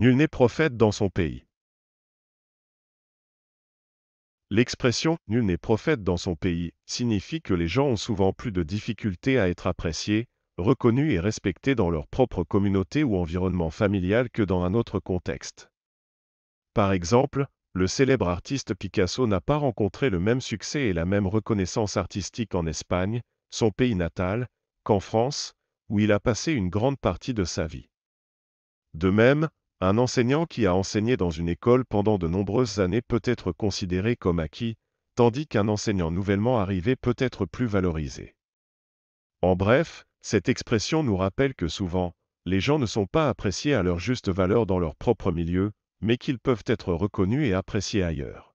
Nul n'est prophète dans son pays. L'expression Nul n'est prophète dans son pays signifie que les gens ont souvent plus de difficultés à être appréciés, reconnus et respectés dans leur propre communauté ou environnement familial que dans un autre contexte. Par exemple, le célèbre artiste Picasso n'a pas rencontré le même succès et la même reconnaissance artistique en Espagne, son pays natal, qu'en France, où il a passé une grande partie de sa vie. De même, un enseignant qui a enseigné dans une école pendant de nombreuses années peut être considéré comme acquis, tandis qu'un enseignant nouvellement arrivé peut être plus valorisé. En bref, cette expression nous rappelle que souvent, les gens ne sont pas appréciés à leur juste valeur dans leur propre milieu, mais qu'ils peuvent être reconnus et appréciés ailleurs.